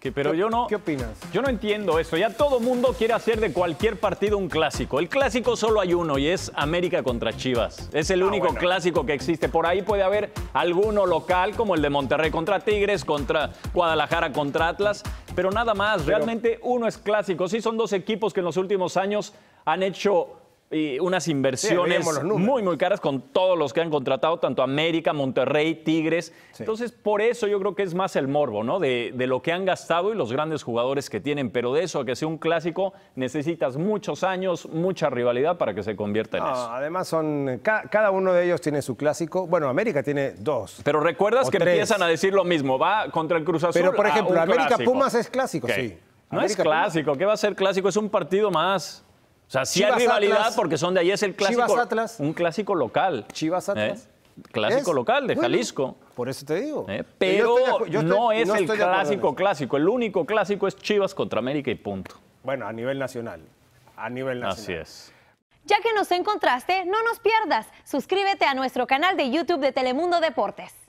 que, pero yo no. ¿Qué opinas? Yo no entiendo eso. Ya todo mundo quiere hacer de cualquier partido un clásico. El clásico solo hay uno y es América contra Chivas. Es el ah, único clásico que existe. Por ahí puede haber alguno local como el de Monterrey contra Tigres, contra Guadalajara contra Atlas, pero nada más. Realmente uno es clásico. Sí, son dos equipos que en los últimos años han hecho y unas inversiones muy, muy caras con todos los que han contratado, tanto América, Monterrey, Tigres. Entonces, por eso yo creo que es más el morbo, ¿no? De, lo que han gastado y los grandes jugadores que tienen. Pero de eso, que sea un clásico, necesitas muchos años, mucha rivalidad para que se convierta en Además, son cada uno de ellos tiene su clásico. Bueno, América tiene dos. Pero recuerdas que empiezan a decir lo mismo, va contra el Cruz Azul. Pero, por ejemplo, América Pumas es clásico, sí. No es clásico, ¿qué va a ser clásico? Es un partido más. O sea, sí hay rivalidad porque son de ahí, es el clásico. Chivas Atlas. Un clásico local. Chivas ¿Eh? Atlas. Clásico local de Jalisco. Por eso te digo. ¿Eh? Pero no es el clásico clásico. El único clásico es Chivas contra América y punto. Bueno, a nivel nacional. A nivel nacional. Así es. Ya que nos encontraste, no nos pierdas. Suscríbete a nuestro canal de YouTube de Telemundo Deportes.